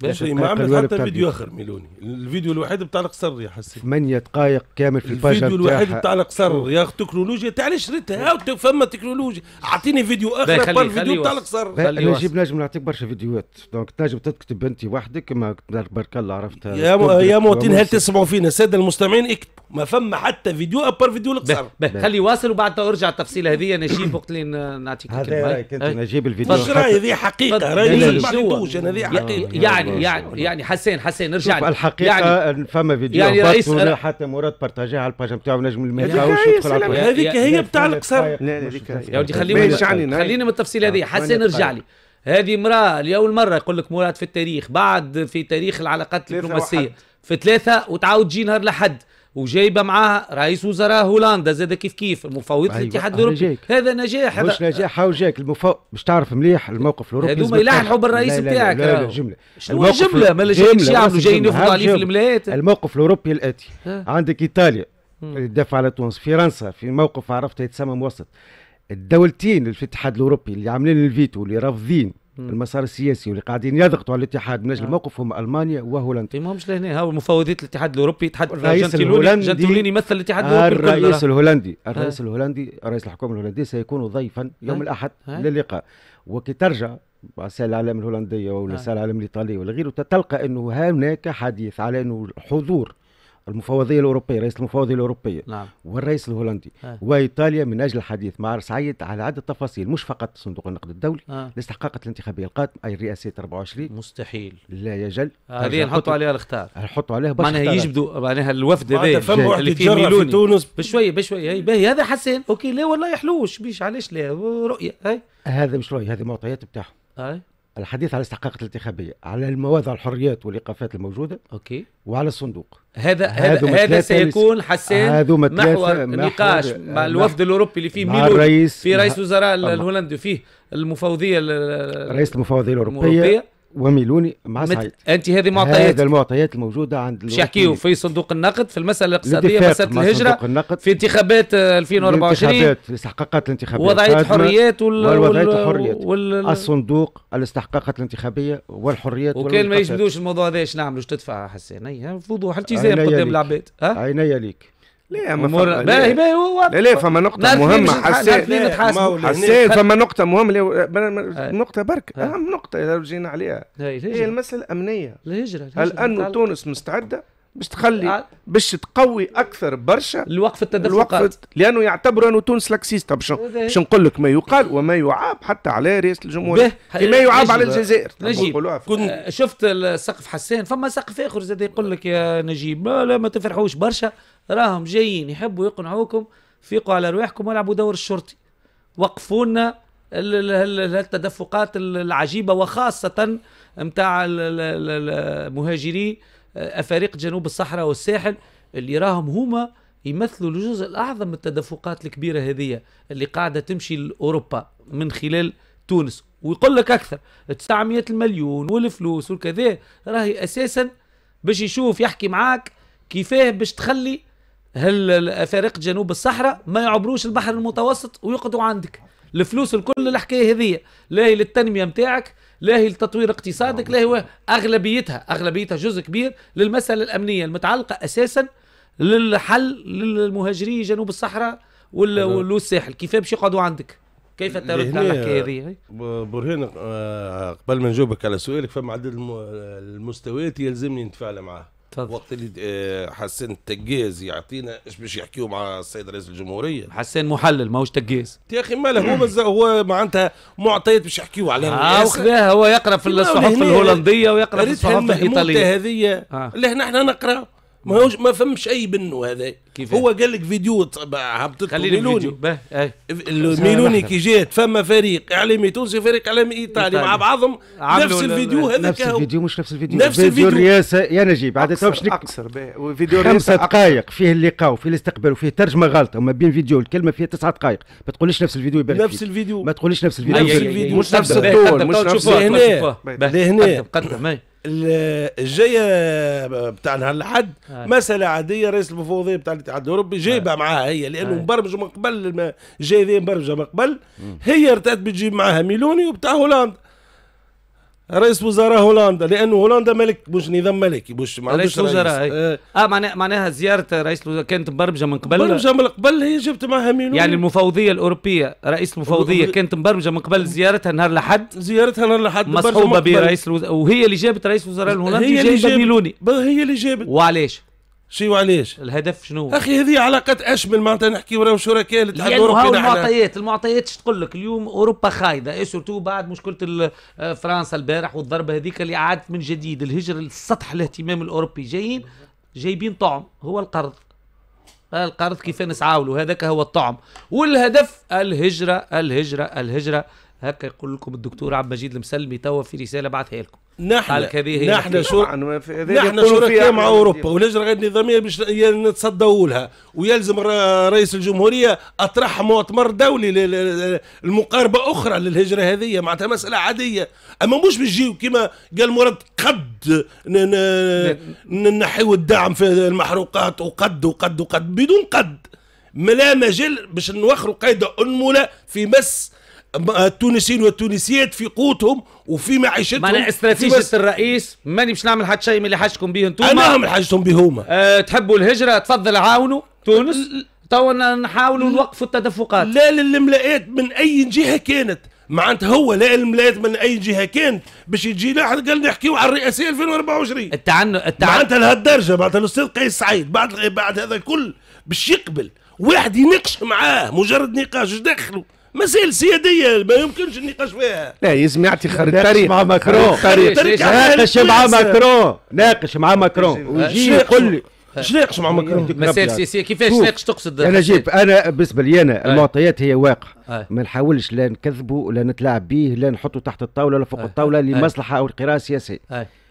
باش ما عملت حتى فيديو اخر ميلوني الفيديو الوحيد بتاع القصر يا حسين 8 دقائق كامل في الباجا الفيديو الوحيد بتاع القصر يا اخي تكنولوجيا تاع علاش شريتها فما تكنولوجيا اعطيني فيديو اخر قبل الفيديو بتاع القصر انا نجيب نجم نعطيك برشا فيديوهات دونك تنجم تكتب انت وحدك ما تبارك الله عرفتها يا م... يا هل تسمعوا فينا الساده المستمعين اكتبوا ما فما حتى فيديو ابار فيديو القصر خلي واصل وبعد ارجع التفصيله هذه نجيب وقت اللي نعطيك هذا رايك انت نجيب الفيديو هذه حقيقه راني ما انا هذه حقيقه يعني يعني يعني حسين حسين ارجع لي الحقيقه يعني فما فيديو يعني رئيس حتى مراد بارتاجيه على الباج نتاعو نجم الميكاوش يدخل على هذيك هي بتاع القصر يا ودي خليني يعني، خليني من التفصيل هذه آه، حسين ارجع لي هذه امراه لاول مره يقول لك مراد في التاريخ بعد في تاريخ العلاقات الدبلوماسيه في ثلاثه وتعاود تجي نهار لحد وجايبه معاها رئيس وزراء هولندا زاد كيف كيف المفوض أيوة. الاتحاد الاوروبي هذا نجاح هذا مش نجاح هاو جاك المفوض مش تعرف مليح الموقف الاوروبي هذوما يلحقوا بالرئيس بتاعك لا لا, لا جمله شنو الجمله ما جايينش يعملوا جايين يفرضوا عليه في الملايات الموقف الاوروبي الاتي عندك ايطاليا تدافع على تونس فرنسا في موقف عرفت يتسمى موسط الدولتين في الاتحاد الاوروبي اللي عاملين الفيتو اللي رافضين المسار السياسي واللي قاعدين يضغطوا على الاتحاد من اجل آه. موقفهم المانيا وهولندا طيب، ما همش لهنا هاو مفوضيه الاتحاد الاوروبي يتحدث جنتيلوني جنتيلوني يمثل الاتحاد آه، الاوروبي الرئيس الهولندي الرئيس الهولندي رئيس الحكومه الهولنديه سيكون ضيفا يوم الاحد للقاء وكي ترجع وسائل الاعلام الهولنديه ولا سال الاعلام الايطاليه ولا غيره تلقى انه هناك حديث على انه الحضور المفوضيه الاوروبيه رئيس المفوضيه الاوروبيه نعم. والرئيس الهولندي آه. وايطاليا من اجل الحديث مع سعيد على عده تفاصيل مش فقط صندوق النقد الدولي آه. لاستحقاقات الانتخابيه القادمه اي الرئاسيه 24 مستحيل لا يجل هذه نحطوا عليها الاختار نحطوا عليها معناها يجبدوا معناها الوفد هذا اللي في ميلوني في تونس بشويه بشويه هي باهي هذا حسن اوكي لا والله يحلوش بيش علاش لا رؤيه هاي هذا مش رؤيه هذه معطيات بتاعهم الحديث على الاستحقاقات الانتخابيه على المواضع الحريات والايقافات الموجوده اوكي وعلى الصندوق هذا هذا هذا سيكون حسان محور نقاش مع الوفد الاوروبي اللي فيه ميلو في رئيس وزراء الهولندي فيه المفوضيه رئيس المفوضيه الاوروبيه وميلوني مع سعيد انت هذه معطيات هذه المعطيات الموجوده عند باش يحكيو في صندوق النقد في المساله الاقتصاديه مساله الهجره النقد في انتخابات 2024 انتخابات استحقاقات الانتخابيه وضعيه الحريات وال... والوضعيه الحريات وال... الصندوق الاستحقاقات الانتخابيه والحريات وكان ما يجبدوش الموضوع هذا اش نعملوا تدفع حسين هي فضوح التزام قدام العباد عينيا ليك ليه ما أمور... باهي باهي هو ليه فما نقطة مهمة حسيت حسيت فما نقطة مهمة نقطة برك أهم نقطة إذا جينا عليها هي المسألة الأمنية الهجرة هل أنه تونس مستعدة باش تخلي باش تقوي اكثر برشا الوقف التدفقات الوقف لانه يعتبروا انه تونس لاكسيست باش باش نقول لك ما يقال وما يعاب حتى على رئاسه الجمهوريه كما يعاب على الجزائر نجيب شفت السقف حسان فما سقف اخر زاد يقول لك يا نجيب ما لا ما تفرحوش برشا راهم جايين يحبوا يقنعوكم فيقوا على رواحكم والعبوا دور الشرطي وقفوا لنا التدفقات العجيبه وخاصه نتاع مهاجري آه، افارقه جنوب الصحراء والساحل اللي راهم هما يمثلوا الجزء الاعظم من التدفقات الكبيره هذه اللي قاعده تمشي لاوروبا من خلال تونس ويقول لك اكثر 900 المليون والفلوس وكذا راهي اساسا باش يشوف يحكي معاك كيفاه باش تخلي هل فريق جنوب الصحراء ما يعبروش البحر المتوسط ويقعدوا عندك الفلوس الكل الحكايه هذيا لا هي للتنميه نتاعك لا هي لتطوير اقتصادك لا هو نعم. اغلبيتها اغلبيتها جزء كبير للمساله الامنيه المتعلقه اساسا للحل للمهاجرين جنوب الصحراء والساحل كيف باش يقعدوا عندك كيف ترد إيه، على الحكايه هذه؟ برهان آه، قبل ما نجاوبك على سؤالك فما عدد المستويات يلزمني نتفاعل معاه تفضل. وقت اللي آه، حسين التجاز يعطينا ايش باش يحكيوا مع السيد رئيس الجمهوريه حسين محلل ماهوش تجاز يا اخي ماله هو بز... هو معناتها معطيات باش يحكيوا عليها اه وخذاها هو يقرا في الصحف الهولنديه ويقرا في الصحف الايطاليه هذه اللي آه. احنا نقرا ما هوش ما فهمش اي بنو هذا كيف هو قال لك فيديو هبطت ميلوني ميلوني كي جات فما فريق اعلامي تونسي وفريق اعلامي ايطالي مع بعضهم نفس الفيديو هذا نفس الفيديو مش نفس الفيديو نفس الفيديو الرئاسه يا نجيب عاد تو اكثر اقصر فيديو خمسه دقائق فيه اللقاء وفيه الاستقبال وفيه ترجمه غلطه وما بين فيديو الكلمه فيها تسعة دقائق ما تقوليش نفس الفيديو يبارك نفس الفيديو ما تقوليش نفس الفيديو نفس الفيديو مش نفس الدور مش نفس الدور لهنا الجايه بتاع نهار الاحد مساله عاديه رئيس المفوضيه بتاع الاتحاد الاوروبي جايبها معاها هي لانه مبرمجه من قبل جاي مبرمجه من قبل هي ارتأت بتجيب معاها ميلوني وبتاع هولندا رئيس وزراء هولندا لانه هولندا ملك مش نظام ملكي مش ما عندوش رئيس وزراء اه, آه معناها معناها زياره رئيس الوزراء كانت مبرمجه من قبل مبرمجه من قبل هي جبت معها مليون يعني المفوضيه الاوروبيه رئيس المفوضيه أوروبي. كانت مبرمجه من قبل زيارتها نهار الاحد زيارتها نهار الاحد مصحوبه برئيس الوزراء وهي اللي جابت رئيس الوزراء الهولندي هي اللي جابت ميلوني هي اللي جابت وعلاش شي وعليش الهدف شنو اخي هذه علاقات اشمل معناتها نحكي وراه شركاء الاتحاد الاوروبي المعطيات المعطيات شو تقول لك اليوم اوروبا خايده إيه، سورتو بعد مشكله آه، فرنسا البارح والضربه هذيك اللي عادت من جديد الهجر السطح الاهتمام الاوروبي جايين جايبين طعم هو القرض آه، القرض كيف نسعاولوا هذاك هو الطعم والهدف الهجره الهجره الهجره, الهجرة هكا يقول لكم الدكتور عبد المجيد المسلمي توا في رساله بعثها لكم نحن نحن شر... نحن شركاء مع اوروبا والهجره غير نظاميه باش نتصدوا لها ويلزم رئيس الجمهوريه اطرح مؤتمر دولي للمقاربه اخرى للهجره هذه معناتها مساله عاديه اما مش يجيو كما قال مراد قد ننحيو الدعم في المحروقات وقد وقد وقد بدون قد لا مجال باش نوخروا قيد انمله في مس التونسيين والتونسيات في قوتهم وفي معيشتهم معناها استراتيجيه بس... الرئيس ماني باش نعمل حتى شيء من اللي حاجكم به انتم انا نعمل حاجتهم بهما أه تحبوا الهجره تفضل عاونوا تونس تو نحاولوا نوقفوا التدفقات لا للملاءات من اي جهه كانت معناتها هو لا الملايات من اي جهه كان باش يجي لاحد قال نحكيو على الرئاسيه 2024 التعنت التعن... معناتها لهالدرجه معناتها الاستاذ قيس سعيد بعد بعد هذا الكل باش يقبل واحد يناقش معاه مجرد نقاش دخله مسائل سياديه ما يمكنش النقاش فيها لا يلزم يعطي خريطه الطريق مع ماكرون ناقش مع ماكرون ناقش مع ماكرون ويجي يقول لي شناقش مع ماكرون مسائل سياسيه كيفاش ناقش تقصد انا جيب انا بالنسبه لي انا المعطيات هي واقع ما نحاولش لا نكذبه لا نتلاعب به لا نحطه تحت الطاوله ولا فوق الطاوله لمصلحه او القراءة السياسية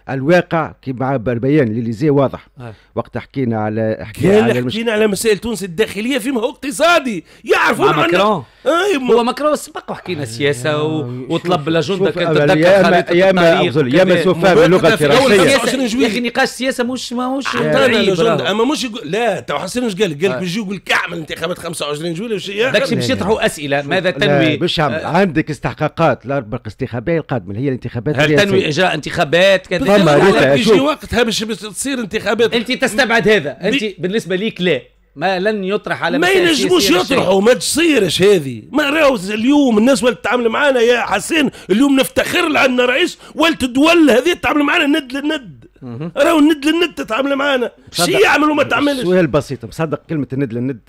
الواقع مع البيان لليزي واضح وقت حكينا على حكينا على حكينا على مسائل تونس الداخليه فيما هو اقتصادي يعرفوا عن ماكرون آه هو ماكرون سبق وحكينا آه سياسه و... وطلب لاجنده كانت تتدخل يا ما يا ما سوفا باللغه الفرنسيه يا اخي نقاش سياسه مش ماهوش اما مش لا تو حسين ايش قال قال لك بيجي يقول لك اعمل انتخابات 25 جويليه وش داكشي باش يطرحوا اسئله ماذا تنوي باش عندك استحقاقات الاربع استخبارات القادمه هي الانتخابات هل تنوي اجراء انتخابات كذا فما ريتا يجي وقتها باش تصير انتخابات انت تستبعد هذا انت بالنسبه ليك لا ما لن يطرح على ما ينجموش يطرحوا ما تصيرش هذه ما راهو اليوم الناس ولت تتعامل معنا يا حسين اليوم نفتخر عندنا رئيس ولت الدول هذه تتعامل معنا ند للند راهو الند للند تتعامل معنا شي يعملوا ما تعملش سؤال بسيط مصدق كلمه الند للند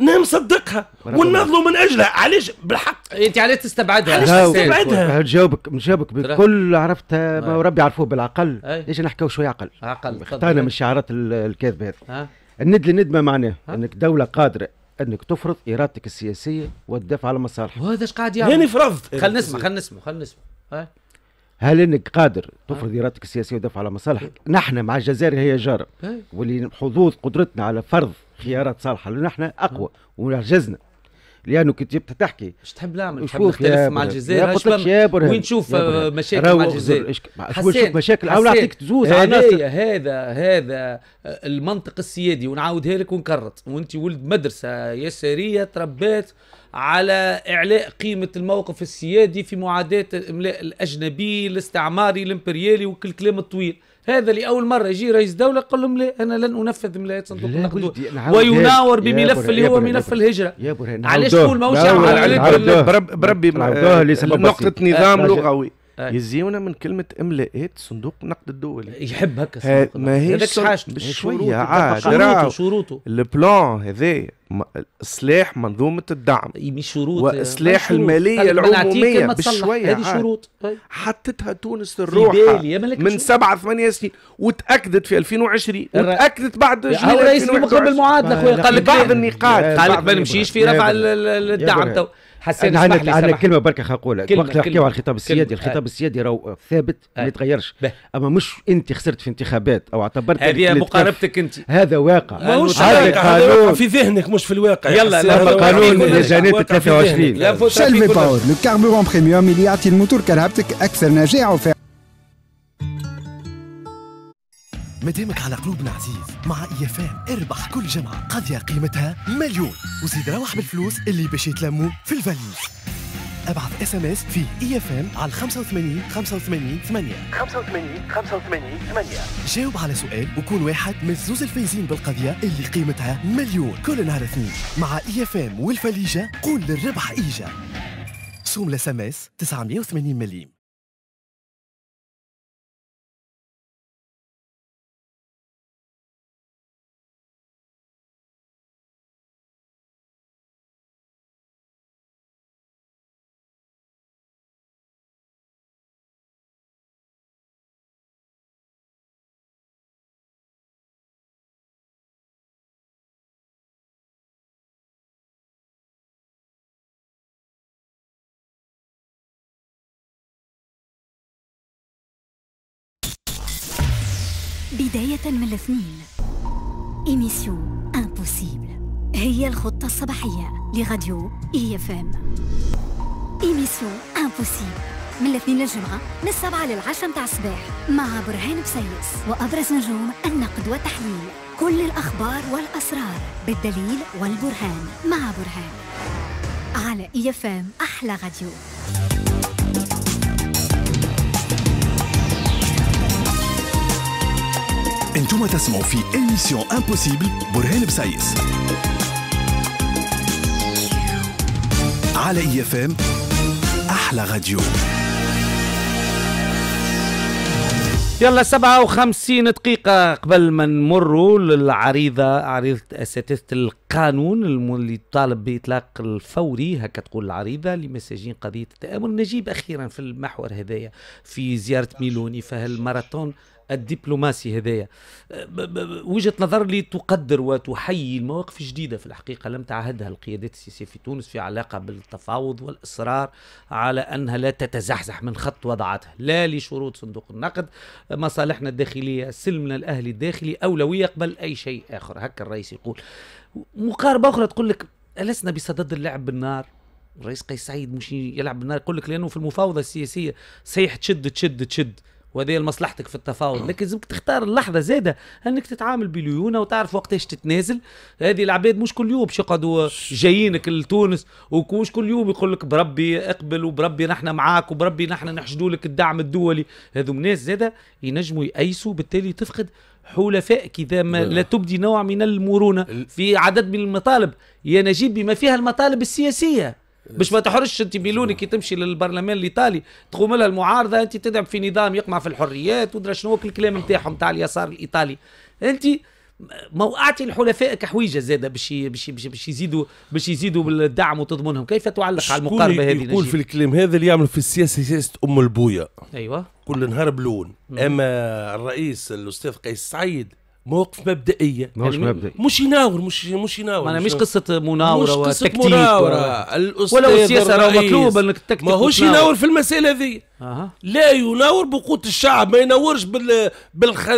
نصدقها نعم وننظلوا من اجلها علاش بالحق انت علاش تستبعدها علاش تستبعدها نجاوبك نجاوبك بكل عرفتها نعم. ما ربي يعرفوه بالعقل ليش نحكيو شويه عقل عقل اختارنا من الشعارات الكاذبه هذه الند لندمة معناه انك دوله قادره انك تفرض ارادتك السياسيه وتدافع على مصالحك وهذا ايش قاعد يعمل؟ يعني فرضت خلينا نسمع خلينا نسمع خلينا نسمع هل انك قادر تفرض ارادتك السياسيه وتدافع على مصالحك؟ نحن مع الجزائر هي جاره واللي حظوظ قدرتنا على فرض خيارات صالحه لان احنا اقوى وعجزنا لانه كنت جبت تحكي اش تحب نعمل؟ تحب تختلف مع الجزائر وين تشوف آه، مشاكل مع الجزائر؟ حسين مشاكل او نعطيك زوز الناس هذا هذا آه، المنطق السيادي ونعاودها لك ونكرت وانت ولد مدرسه يساريه تربيت على اعلاء قيمه الموقف السيادي في معاداه الاملاء الاجنبي الاستعماري الامبريالي وكل الكلام الطويل هذا لاول مره يجي رئيس دوله يقول لهم لا انا لن انفذ ملايات صندوق النقد نعم، ويناور بملف اللي هو ملف الهجره علاش تقول ماهوش بربي نقطه نظام آه، لغوي أي. آه. يزيونا من كلمه املاءات صندوق النقد الدولي يحب هكا ما هيش حاجته شويه عاد شروطه شروطه البلان هذا اصلاح منظومه الدعم مش شروط واصلاح الماليه العموميه بشويه هذه شروط حطتها تونس الروح من سبعة ثمانية سنين وتاكدت في 2020 وتاكدت بعد جميل هو المعادله قال لك بعض النقاط قال لك ما نمشيش في رفع الدعم تو حسين انا لي عندي كلمه بركه اقولها وقت اللي على الخطاب السيادي الخطاب آه. السيادي راهو ثابت ما يتغيرش اما مش انت خسرت في انتخابات او اعتبرت هذه مقاربتك انت هذا واقع ماهوش قانون في ذهنك مش في الواقع يلا لا قانون ميزانيه 23 سلمي باور لو كاربورون بريميوم اللي يعطي الموتور كرهبتك اكثر نجاعه مدامك على قلوبنا عزيز مع اي اف ام اربح كل جمعه قضيه قيمتها مليون وزيد روح بالفلوس اللي باش يتلموا في الفاليز ابعث اس ام اس في اي اف ام على 85 85 8 85 85 8 جاوب على سؤال وكون واحد من الزوز الفايزين بالقضيه اللي قيمتها مليون كل نهار اثنين مع اي اف ام والفليجه قول للربح ايجا سوم الاس ام اس 980 مليم بداية من الاثنين إيميسيون امبوسيبل هي الخطة الصباحية لراديو إي اف ام إيميسيون امبوسيبل من الاثنين للجمعة من السبعة للعشرة متاع الصباح مع برهان بسيس وأبرز نجوم النقد والتحليل كل الأخبار والأسرار بالدليل والبرهان مع برهان على إي اف ام أحلى راديو انتم تسمعوا في ايميسيون امبوسيبل برهان بسايس على اي اف ام احلى راديو يلا سبعة وخمسين دقيقة قبل ما نمروا للعريضة عريضة أساتذة القانون اللي طالب بإطلاق الفوري هكا تقول العريضة لمساجين قضية التأمل نجيب أخيرا في المحور هذايا في زيارة ميلوني فهل ماراثون الدبلوماسي هذايا أه، وجهه نظر اللي تقدر وتحيي المواقف الجديده في الحقيقه لم تعهدها القيادات السياسيه في تونس في علاقه بالتفاوض والاصرار على انها لا تتزحزح من خط وضعتها لا لشروط صندوق النقد مصالحنا الداخليه سلمنا الاهلي الداخلي اولويه قبل اي شيء اخر هكا الرئيس يقول مقاربه اخرى تقول لك ألسنا بصدد اللعب بالنار الرئيس قيس سعيد مش يلعب بالنار يقول لك لانه في المفاوضه السياسيه صحيح تشد تشد تشد وهذه لمصلحتك في التفاوض لكن لازمك تختار اللحظه زاده انك تتعامل بليونه وتعرف وقتاش تتنازل هذه العباد مش كل يوم باش يقعدوا جايينك لتونس ومش كل يوم يقول لك بربي اقبل وبربي نحن معاك وبربي نحن نحشدوا لك الدعم الدولي هذو ناس زاده ينجموا يأيسوا بالتالي تفقد حلفاء كذا ما لا تبدي نوع من المرونه في عدد من المطالب يا نجيب بما فيها المطالب السياسيه باش ما تحرش انت بيلوني كي تمشي للبرلمان الايطالي تقوم لها المعارضه انت تدعم في نظام يقمع في الحريات ودرا شنو الكلام نتاعهم تاع اليسار الايطالي انت اعطي الحلفاء كحويجه زاده باش باش باش يزيدوا باش يزيدوا بالدعم وتضمنهم كيف تعلق على المقاربه هذه يقول في الكلام هذا اللي يعمل في السياسه سياسه ام البويا ايوه كل نهار بلون اما الرئيس الاستاذ قيس سعيد موقف مبدئيه مش يعني مبدئي مش يناور مش مش يناور أنا مش قصه مناوره مش قصه مناوره الاستاذ ولو السياسه راهو مطلوب انك تكتب ما هوش يناور في المساله ذي أه. لا يناور بقوه الشعب ما يناورش بال... بالخ...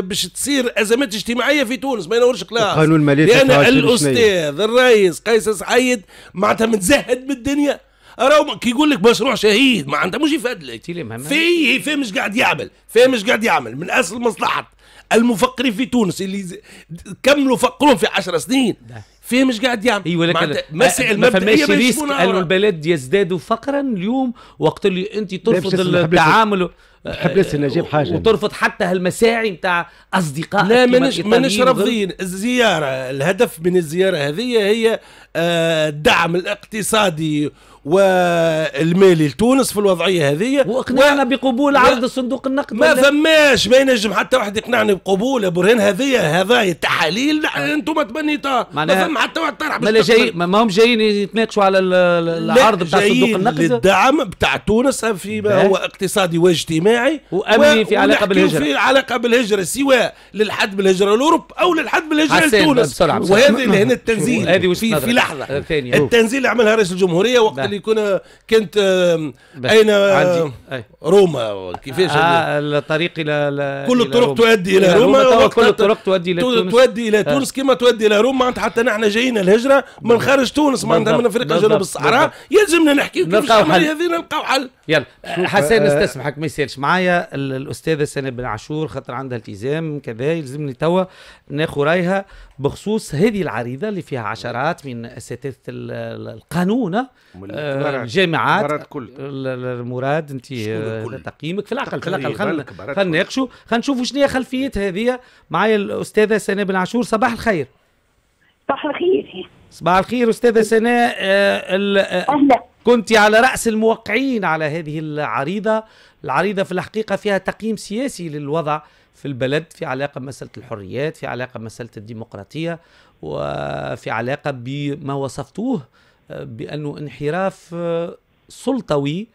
باش تصير ازمات اجتماعيه في تونس ما يناورش خلاص قانون مالية لان الاستاذ الرئيس قيس سعيد معناتها متزهد بالدنيا راهو كي يقول لك مشروع شهيد معناتها مش في فيه فيه مش قاعد يعمل فيه مش قاعد يعمل من اصل مصلحته المفقرين في تونس اللي كملوا فقرهم في 10 سنين فيه مش قاعد يعمل ايوه لكن ما فماش ما ريسك انه البلد يزداد فقرا اليوم وقت اللي انت ترفض التعامل نحب نجيب حاجه وترفض حتى هالمساعي نتاع اصدقاء لا مانيش مانيش رافضين الزياره الهدف من الزياره هذه هي آه، الدعم الاقتصادي والمالي لتونس في الوضعيه هذه واقنعنا و... بقبول عرض و... الصندوق النقد ما فماش ما ينجم حتى واحد يقنعني بقبول برهان هذه هذايا التحاليل آه. انتم تبنيتها ما فما حتى واحد طرح ما جاي ما هم جايين يتناقشوا على العرض بتاع صندوق النقد للدعم بتاع تونس فيما هو اقتصادي واجتماعي وامني و... في علاقه بالهجره في علاقه بالهجره سواء للحد بالهجره لأوروبا او للحد بالهجره لتونس وهذه هنا التنزيل في, في لحظه التنزيل اللي عملها رئيس الجمهوريه وقت نعم. اللي يكون آه، كانت آه، اين آه، عندي. روما كيفاش آه الطريق الى كل الطرق تؤدي الى روما, روما كل الطرق تؤدي الى تونس تؤدي الى تونس آه. كما تؤدي الى روما معناتها حتى نحن جايين الهجره من خارج تونس معناتها من افريقيا جنوب الصحراء يلزمنا نحكي نلقاو حل هذه نلقاو حل يلا حسين نستسمحك ما يسالش معايا الاستاذه سناء بن عاشور خاطر عندها التزام كذا يلزمني توا ناخذ رايها بخصوص هذه العريضه اللي فيها عشرات من اساتذه القانون آه، الجامعات المراد انت آه، تقييمك في العقل في العقل خلينا نناقشوا خلينا نشوفوا شنو هي خلفيه هذه معايا الاستاذه سناء بن عاشور صباح الخير صباح الخير صباح الخير استاذه سناء آه، اهلا كنت على رأس الموقعين على هذه العريضة العريضة في الحقيقة فيها تقييم سياسي للوضع في البلد في علاقة بمسألة الحريات في علاقة بمسألة الديمقراطية وفي علاقة بما وصفتوه آه، بأنه انحراف آه، سلطوي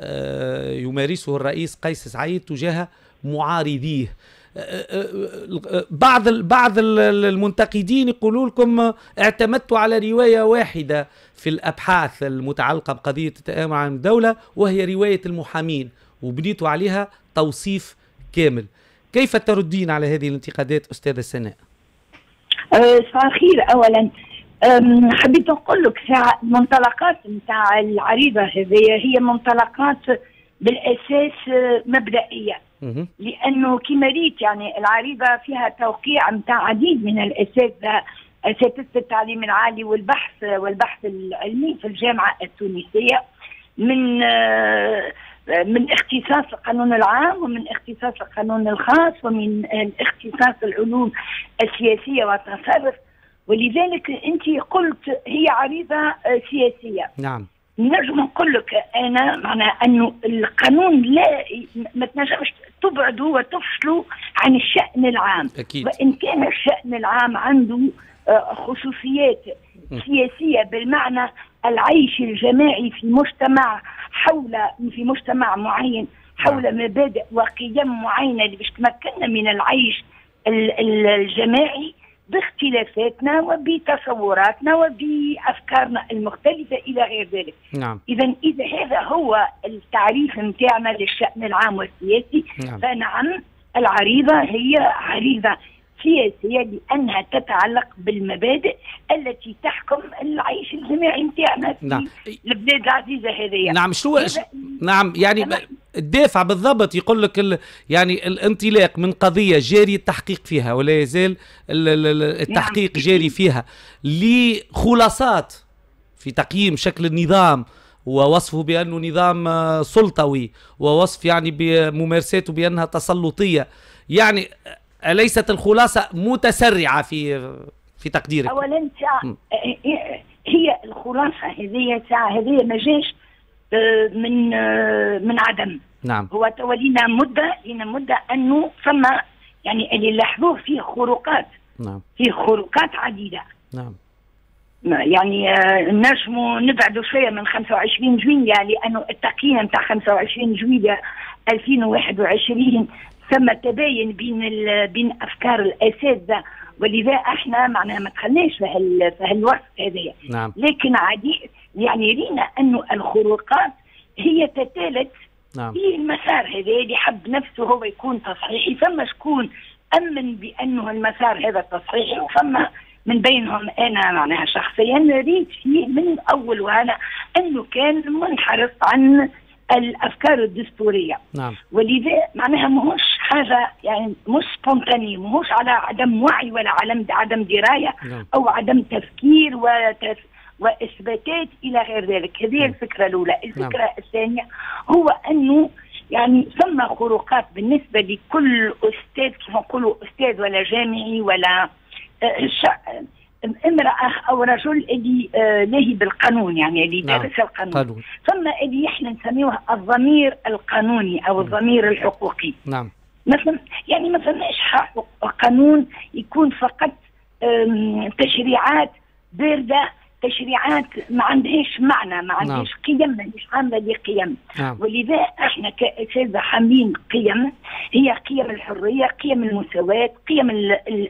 آه، يمارسه الرئيس قيس سعيد تجاه معارضيه بعض بعض المنتقدين يقولوا لكم اعتمدت على روايه واحده في الابحاث المتعلقه بقضيه التآمر عن الدوله وهي روايه المحامين وبنيتوا عليها توصيف كامل كيف تردين على هذه الانتقادات أستاذة سناء؟ صباح أه، الخير أولا حبيت نقول لك منطلقات نتاع العريضة هذه هي منطلقات بالأساس مبدئية لأنه كما ريت يعني العريضة فيها توقيع نتاع عديد من الأساتذة أساتذة التعليم العالي والبحث والبحث العلمي في الجامعة التونسية من أه، من اختصاص القانون العام ومن اختصاص القانون الخاص ومن اختصاص العلوم السياسية والتصرف ولذلك أنت قلت هي عريضة آه، سياسية نعم نجم نقول لك انا معناها انه القانون لا ما تنجمش تبعده وتفصله عن الشان العام اكيد وان كان الشان العام عنده آه، خصوصيات سياسيه بالمعنى العيش الجماعي في مجتمع حول في مجتمع معين حول نعم. مبادئ وقيم معينه اللي باش تمكننا من العيش الجماعي باختلافاتنا وبتصوراتنا وبافكارنا المختلفه الى غير ذلك. نعم. اذا اذا هذا هو التعريف نتاعنا للشان العام والسياسي نعم. فنعم العريضه هي عريضه سياسية لأنها تتعلق بالمبادئ التي تحكم العيش الجماعي نتاعنا في نعم. البلاد العزيزة هذه نعم شو نعم يعني الدافع بالضبط يقول لك ال... يعني الانطلاق من قضية جاري التحقيق فيها ولا يزال نعم. التحقيق نعم. جاري فيها لخلاصات في تقييم شكل النظام ووصفه بأنه نظام آه، سلطوي ووصف يعني بممارساته بأنها تسلطية يعني أليست الخلاصة متسرعة في في تقديرك؟ أولا هي الخلاصة هذه ساعة هذه ما جاش آه، من آه، من عدم نعم هو تولينا مدة لنا مدة أنه فما يعني اللي لاحظوه فيه خروقات نعم فيه خروقات عديدة نعم يعني آه، نجموا نبعدوا شويه من 25 جويليا لانه التقييم تاع 25 جويليا 2021 ثم تباين بين بين افكار الاساتذه ولذا احنا معناها ما دخلناش في هال في هالوقت هذايا نعم. لكن عادي يعني رينا انه الخروقات هي تتالت نعم. في المسار هذا اللي حب نفسه هو يكون تصحيحي فما شكون امن بانه المسار هذا تصحيحي وفما من بينهم انا معناها شخصيا ريت فيه من الاول وانا انه كان منحرف عن الافكار الدستوريه نعم. ولذا معناها ماهوش حاجه يعني مش سبونتاني ماهوش على عدم وعي ولا عدم عدم درايه نعم. او عدم تفكير وتف... واثباتات الى غير ذلك هذه نعم. الفكره الاولى الفكره نعم. الثانيه هو انه يعني ثم خروقات بالنسبه لكل استاذ كما نقولوا استاذ ولا جامعي ولا آه، امرأة أو رجل اللي ناهي بالقانون يعني اللي دارس نعم. القانون قانون. ثم اللي احنا نسميوه الضمير القانوني أو نعم. الضمير الحقوقي نعم مثلا يعني ما فماش قانون يكون فقط تشريعات بارده تشريعات ما عندهاش معنى ما نعم. عندهاش نعم. قيم مش عامله لقيم نعم. ولذا احنا كاساتذه حاملين قيم هي قيم الحريه قيم المساواه قيم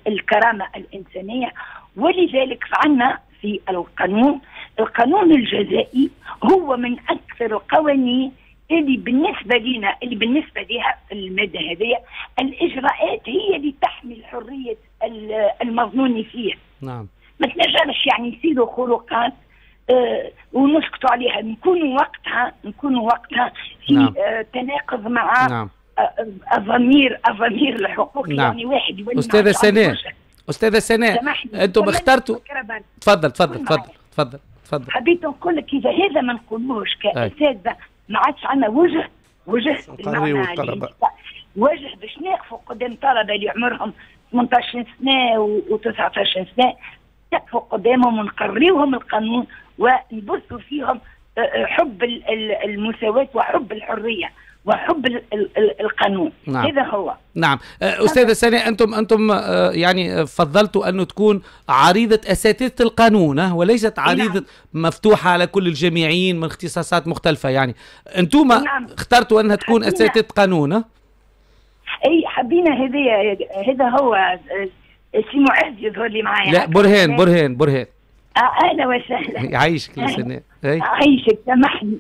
الكرامه الانسانيه ولذلك فعنا في القانون القانون الجزائي هو من اكثر القوانين اللي بالنسبه لنا اللي بالنسبه لها في الماده هذه الاجراءات هي اللي تحمي حريه المظنون فيها. نعم. ما تنجمش يعني يصيروا خروقات آه ونسكتوا عليها نكونوا وقتها نكونوا وقتها في نعم. آه تناقض مع نعم. الضمير آه، آه، الضمير الحقوقي نعم. يعني واحد استاذه سناء استاذه سناء انتم اخترتوا تفضل تفضل تفضل تفضل تفضل حبيت نقول لك اذا هذا ما نقولوش كاساتذه ما عادش عندنا وجه وجه وجه باش نقفوا قدام طلبه اللي عمرهم 18 سنه و19 سنه نقفوا قدامهم ونقريوهم القانون ونبثوا فيهم آه، حب المساواه وحب الحريه وحب القانون نعم. هذا هو نعم أه، استاذه نعم. سناء انتم انتم أه، يعني أه، فضلتوا انه تكون عريضه اساتذه القانون وليست نعم. عريضه نعم. مفتوحه على كل الجامعيين من اختصاصات مختلفه يعني انتم نعم. اخترتوا انها تكون اساتذه قانون اي حبينا هذا هذا هو سي معز يظهر لي معايا لا برهان برهان برهان اهلا وسهلا يعيشك يا سناء يعيشك سامحني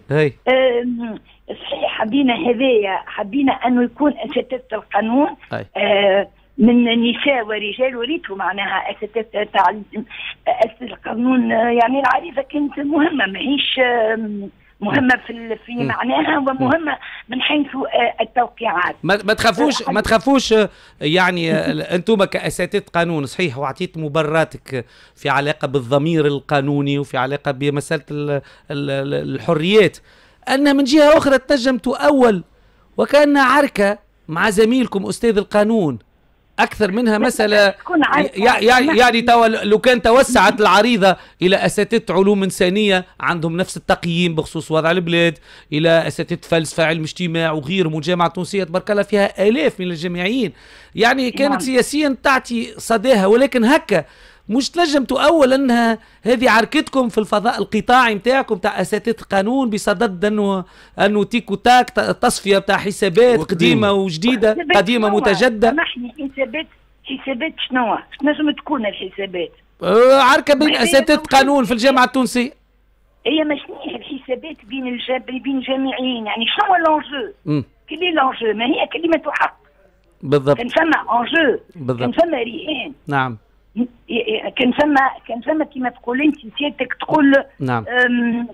صحيح حبينا هذايا حبينا انه يكون اساتذه القانون آه، من نساء ورجال وريتوا معناها اساتذه تاع القانون آه، يعني العريضه كانت مهمه ماهيش آه، مهمه في في معناها ومهمه من حيث التوقيعات ما تخافوش ما تخافوش يعني <laughs> انتم كاساتذه قانون صحيح وعطيت مبرراتك في علاقه بالضمير القانوني وفي علاقه بمساله الحريات أنها من جهة أخرى تنجم تؤول وكأنها عركة مع زميلكم أستاذ القانون أكثر منها مسألة يعني, يعني لو كان توسعت العريضة إلى أساتذة علوم إنسانية عندهم نفس التقييم بخصوص وضع البلاد إلى أساتذة فلسفة علم اجتماع وغيرهم والجامعة التونسية تبارك الله فيها آلاف من الجامعيين يعني كانت نعم. سياسيا تعطي صداها ولكن هكا مش تنجم اول انها هذه عركتكم في الفضاء القطاعي نتاعكم تاع اساتذه القانون بصدد انه انه تيكو تاك تصفيه تاع حسابات قديمه وجديده قديمه متجدده سامحني حسابات حسابات شنو؟ تنجم تكون الحسابات؟ آه، عركه بين اساتذه قانون في الجامعه التونسيه هي مش الحسابات بين الجاب بين جامعيين يعني شنو لونجو؟ كلي لونجو ما هي كلمه حق بالضبط كان فما انجو بالضبط كان فما ريان نعم كان فما كان فما كيما تقول انت سيادتك تقول نعم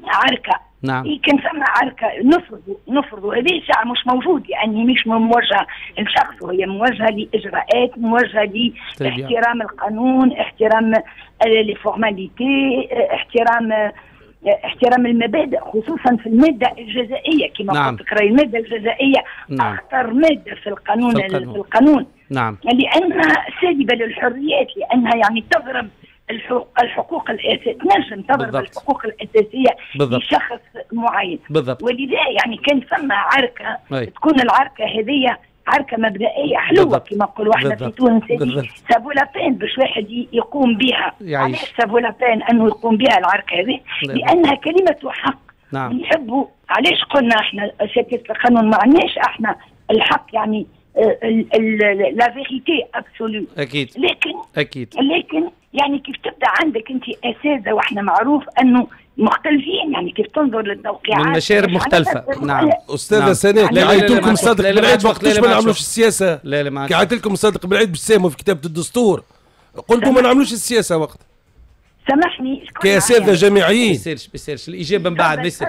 عركه نعم كان فما عركه نفرضوا نفرضوا هذه الساعه مش موجود يعني مش موجهه لشخص وهي موجهه لاجراءات موجهه طيب، لاحترام القانون احترام لي فورماليتي احترام احترام المبادئ خصوصا في الماده الجزائيه كما نعم. قلت راهي الماده الجزائيه نعم. اخطر ماده في القانون في القانون, في القانون. نعم. لانها سالبه للحريات لانها يعني تضرب الحقوق الاساسيه تنجم تضرب بالضبط. الحقوق الاساسيه بالضبط. لشخص معين بالضبط. ولذا يعني كان فما عركه أي. تكون العركه هذه عركه مبدئيه حلوه كما نقولوا احنا في تونس سابو لابين باش واحد يقوم بها يعيش علاش سابو لابين انه يقوم بها العركه هذه لانها كلمه حق نعم نحبوا علاش قلنا احنا شكل القانون عندناش احنا الحق يعني لا فيغيتي ابسولو اكيد لكن اكيد لكن يعني كيف تبدا عندك انت اساتذه واحنا معروف انه مختلفين يعني كيف تنظر للتوقيعات من مشارب مختلفة نعم أستاذة نعم. سناء يعني كعيت لكم صادق بالعيد وقتاش ما نعملوش السياسة كعيت لكم صادق بالعيد بتساهموا في كتابة الدستور قلتوا ما نعملوش السياسة وقت سامحني كاساتذه جامعيين ما يصيرش ما يصيرش الاجابه من بعد ما يصير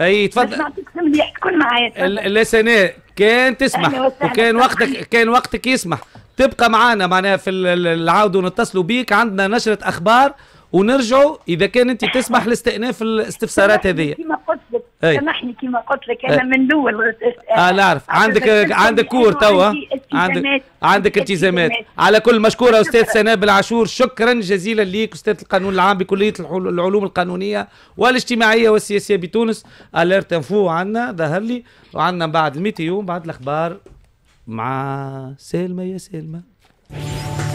اي تفضل نعطيك مليح تكون معايا لا سناء كان تسمح وكان وقتك كان وقتك يسمح تبقى معانا معناها في العود ونتصلوا بيك عندنا نشرة أخبار ونرجعوا اذا كان انت تسمح لاستئناف الاستفسارات هذه كما قلت لك سامحني كما قلت لك انا من الاول اه نعرف عندك عندك كور توا عندك عندك التزامات على كل مشكوره استاذ سناء بالعاشور شكرا جزيلا ليك استاذ القانون العام بكليه العلوم القانونيه والاجتماعيه والسياسيه بتونس اليرت انفو عندنا ظهر لي وعندنا بعد الميتيو بعد الاخبار مع سلمى يا سلمى